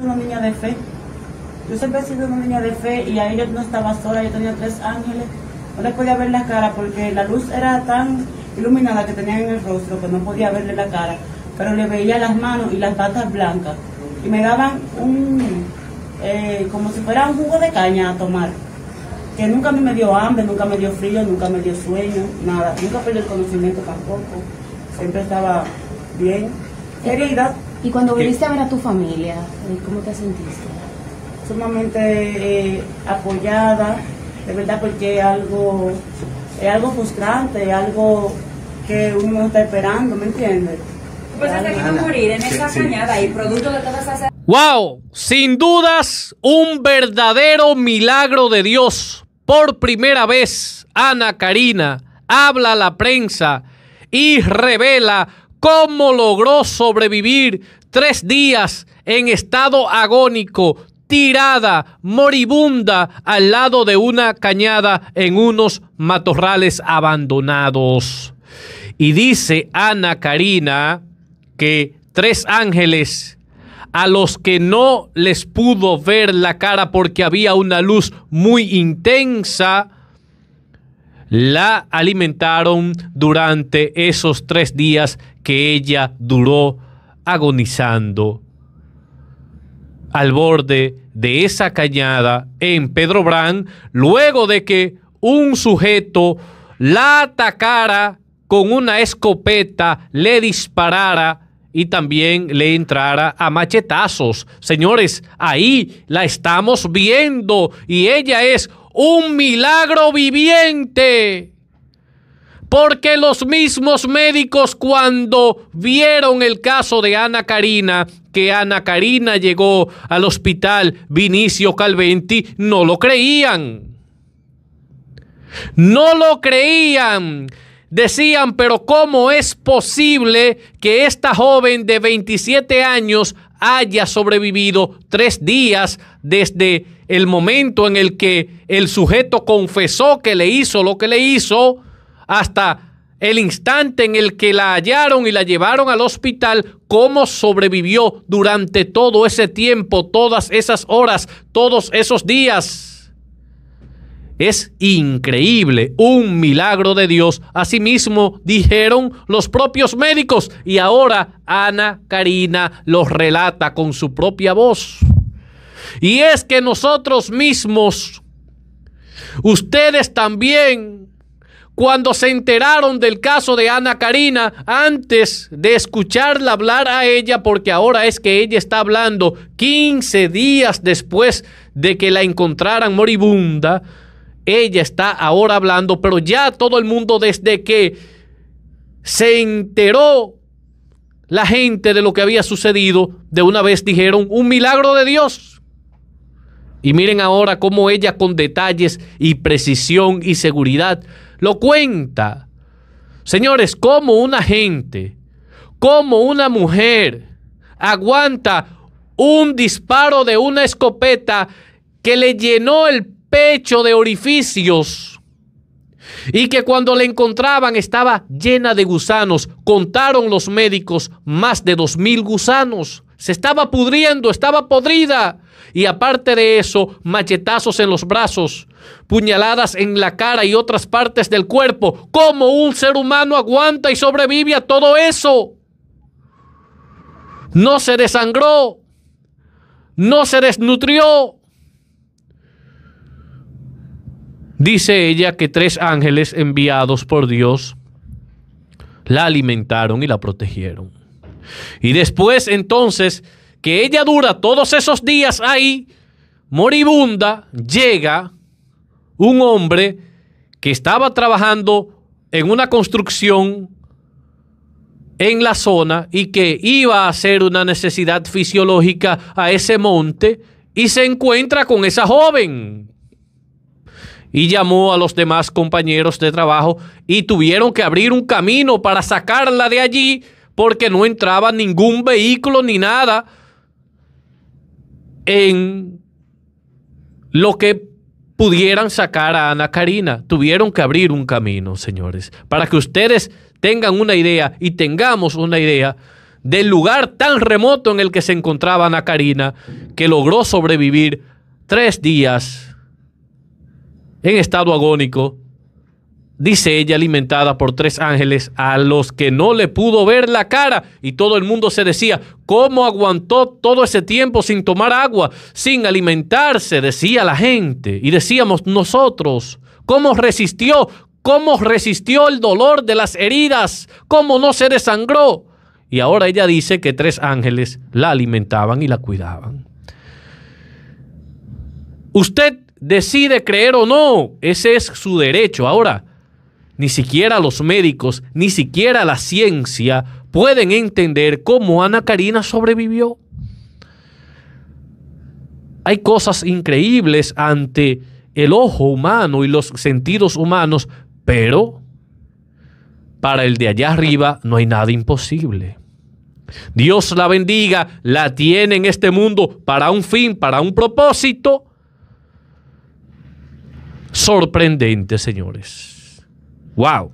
Una niña de fe. Yo siempre he sido una niña de fe y ahí yo no estaba sola, yo tenía tres ángeles. No les podía ver la cara porque la luz era tan iluminada que tenía en el rostro que no podía verle la cara, pero le veía las manos y las patas blancas. Y me daban un, eh, como si fuera un jugo de caña a tomar, que nunca me dio hambre, nunca me dio frío, nunca me dio sueño, nada. Nunca perdí el conocimiento tampoco, siempre estaba bien. Querida, y cuando viniste a ver a tu familia, eh, ¿cómo te sentiste? Sumamente eh, apoyada, de verdad, porque es algo, es algo frustrante, es algo que uno está esperando, ¿me entiendes? Pues hasta que morir en esa cañada y producto de todas esas... ¡Wow! Sin dudas, un verdadero milagro de Dios. Por primera vez, Ana Karina habla a la prensa y revela cómo logró sobrevivir tres días en estado agónico, tirada, moribunda, al lado de una cañada en unos matorrales abandonados. Y dice Ana Karina que tres ángeles a los que no les pudo ver la cara porque había una luz muy intensa, la alimentaron durante esos tres días que ella duró agonizando al borde de esa cañada en Pedro brand luego de que un sujeto la atacara con una escopeta, le disparara y también le entrara a machetazos. Señores, ahí la estamos viendo y ella es un milagro viviente. Porque los mismos médicos cuando vieron el caso de Ana Karina, que Ana Karina llegó al hospital Vinicio Calventi, no lo creían. No lo creían. Decían, pero ¿cómo es posible que esta joven de 27 años haya sobrevivido tres días desde el momento en el que el sujeto confesó que le hizo lo que le hizo? hasta el instante en el que la hallaron y la llevaron al hospital, cómo sobrevivió durante todo ese tiempo, todas esas horas, todos esos días. Es increíble, un milagro de Dios. Asimismo, dijeron los propios médicos y ahora Ana Karina los relata con su propia voz. Y es que nosotros mismos, ustedes también, cuando se enteraron del caso de Ana Karina, antes de escucharla hablar a ella, porque ahora es que ella está hablando 15 días después de que la encontraran moribunda, ella está ahora hablando, pero ya todo el mundo desde que se enteró la gente de lo que había sucedido, de una vez dijeron, un milagro de Dios. Y miren ahora cómo ella con detalles y precisión y seguridad lo cuenta. Señores, como una gente, como una mujer aguanta un disparo de una escopeta que le llenó el pecho de orificios y que cuando le encontraban estaba llena de gusanos. Contaron los médicos más de dos mil gusanos se estaba pudriendo, estaba podrida. Y aparte de eso, machetazos en los brazos, puñaladas en la cara y otras partes del cuerpo. ¿Cómo un ser humano aguanta y sobrevive a todo eso? No se desangró, no se desnutrió. Dice ella que tres ángeles enviados por Dios la alimentaron y la protegieron. Y después entonces que ella dura todos esos días ahí, moribunda, llega un hombre que estaba trabajando en una construcción en la zona y que iba a hacer una necesidad fisiológica a ese monte y se encuentra con esa joven. Y llamó a los demás compañeros de trabajo y tuvieron que abrir un camino para sacarla de allí porque no entraba ningún vehículo ni nada en lo que pudieran sacar a Ana Karina. Tuvieron que abrir un camino, señores, para que ustedes tengan una idea y tengamos una idea del lugar tan remoto en el que se encontraba Ana Karina, que logró sobrevivir tres días en estado agónico dice ella, alimentada por tres ángeles a los que no le pudo ver la cara. Y todo el mundo se decía, ¿cómo aguantó todo ese tiempo sin tomar agua, sin alimentarse? Decía la gente. Y decíamos nosotros, ¿cómo resistió? ¿Cómo resistió el dolor de las heridas? ¿Cómo no se desangró? Y ahora ella dice que tres ángeles la alimentaban y la cuidaban. Usted decide creer o no, ese es su derecho. Ahora, ni siquiera los médicos, ni siquiera la ciencia pueden entender cómo Ana Karina sobrevivió. Hay cosas increíbles ante el ojo humano y los sentidos humanos, pero para el de allá arriba no hay nada imposible. Dios la bendiga, la tiene en este mundo para un fin, para un propósito. Sorprendente, señores. ¡Wow!